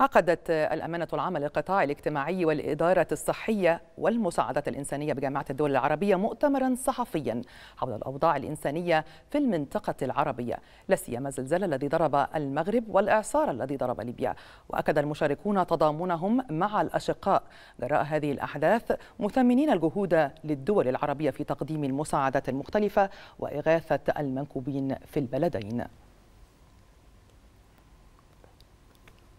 عقدت الأمانة العامة للقطاع الاجتماعي والإدارة الصحية والمساعدات الإنسانية بجامعة الدول العربية مؤتمرا صحفيا حول الأوضاع الإنسانية في المنطقة العربية لا سيما الزلزال الذي ضرب المغرب والإعصار الذي ضرب ليبيا وأكد المشاركون تضامنهم مع الأشقاء جراء هذه الأحداث مثمنين الجهود للدول العربية في تقديم المساعدات المختلفة وإغاثة المنكوبين في البلدين